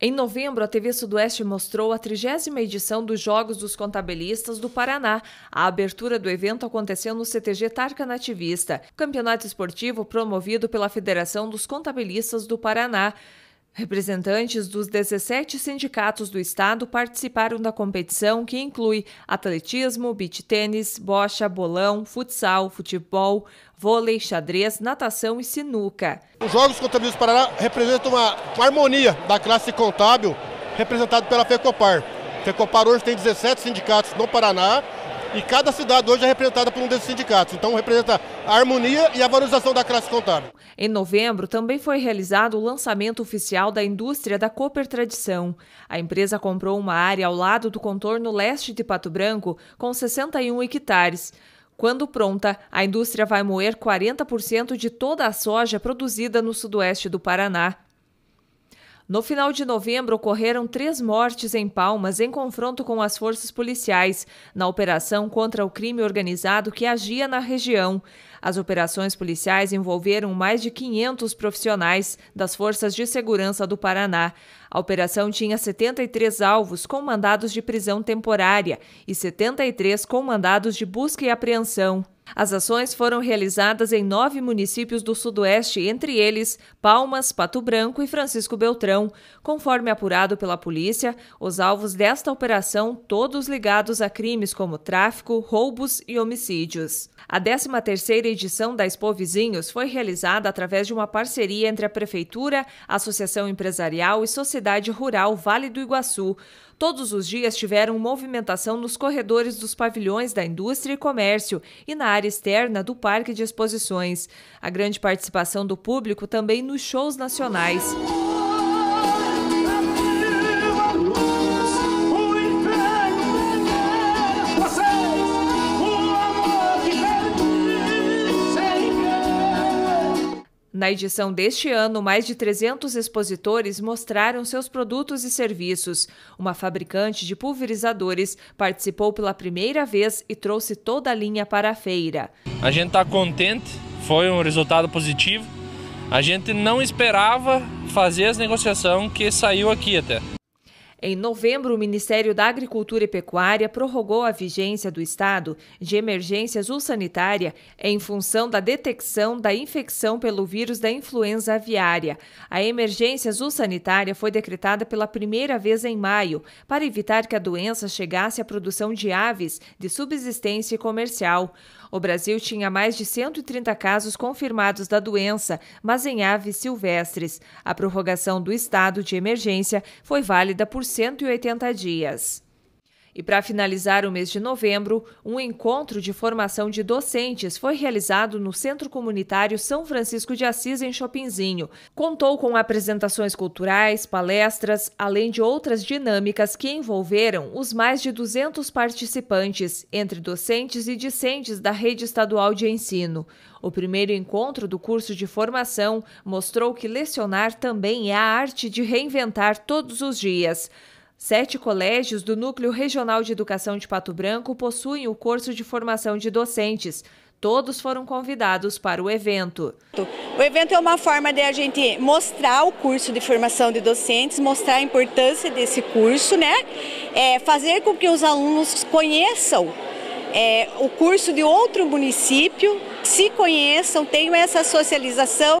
Em novembro, a TV Sudoeste mostrou a trigésima edição dos Jogos dos Contabilistas do Paraná. A abertura do evento aconteceu no CTG Tarca Nativista, campeonato esportivo promovido pela Federação dos Contabilistas do Paraná. Representantes dos 17 sindicatos do estado participaram da competição, que inclui atletismo, beach tênis, bocha, bolão, futsal, futebol, vôlei, xadrez, natação e sinuca. Os Jogos Contábeis do Paraná representam uma, uma harmonia da classe contábil representado pela FECOPAR. A FECOPAR hoje tem 17 sindicatos no Paraná, e cada cidade hoje é representada por um desses sindicatos. Então representa a harmonia e a valorização da classe contábil. Em novembro, também foi realizado o lançamento oficial da indústria da Cooper Tradição. A empresa comprou uma área ao lado do contorno leste de Pato Branco, com 61 hectares. Quando pronta, a indústria vai moer 40% de toda a soja produzida no sudoeste do Paraná no final de novembro, ocorreram três mortes em Palmas em confronto com as forças policiais, na operação contra o crime organizado que agia na região. As operações policiais envolveram mais de 500 profissionais das Forças de Segurança do Paraná. A operação tinha 73 alvos com mandados de prisão temporária e 73 com mandados de busca e apreensão. As ações foram realizadas em nove municípios do Sudoeste, entre eles Palmas, Pato Branco e Francisco Beltrão. Conforme apurado pela polícia, os alvos desta operação, todos ligados a crimes como tráfico, roubos e homicídios. A 13ª edição da Expo Vizinhos foi realizada através de uma parceria entre a Prefeitura, Associação Empresarial e Sociedade Rural Vale do Iguaçu. Todos os dias tiveram movimentação nos corredores dos pavilhões da indústria e comércio e na área área externa do Parque de Exposições. A grande participação do público também nos shows nacionais. Na edição deste ano, mais de 300 expositores mostraram seus produtos e serviços. Uma fabricante de pulverizadores participou pela primeira vez e trouxe toda a linha para a feira. A gente está contente, foi um resultado positivo. A gente não esperava fazer as negociações que saiu aqui até. Em novembro, o Ministério da Agricultura e Pecuária prorrogou a vigência do estado de emergência sanitária em função da detecção da infecção pelo vírus da influenza aviária. A emergência sanitária foi decretada pela primeira vez em maio para evitar que a doença chegasse à produção de aves de subsistência e comercial. O Brasil tinha mais de 130 casos confirmados da doença, mas em aves silvestres. A prorrogação do estado de emergência foi válida por e 180 dias. E para finalizar o mês de novembro, um encontro de formação de docentes foi realizado no Centro Comunitário São Francisco de Assis, em Chopinzinho. Contou com apresentações culturais, palestras, além de outras dinâmicas que envolveram os mais de 200 participantes, entre docentes e discentes da rede estadual de ensino. O primeiro encontro do curso de formação mostrou que lecionar também é a arte de reinventar todos os dias. Sete colégios do Núcleo Regional de Educação de Pato Branco possuem o curso de formação de docentes. Todos foram convidados para o evento. O evento é uma forma de a gente mostrar o curso de formação de docentes, mostrar a importância desse curso, né? É fazer com que os alunos conheçam é, o curso de outro município, se conheçam, tenham essa socialização.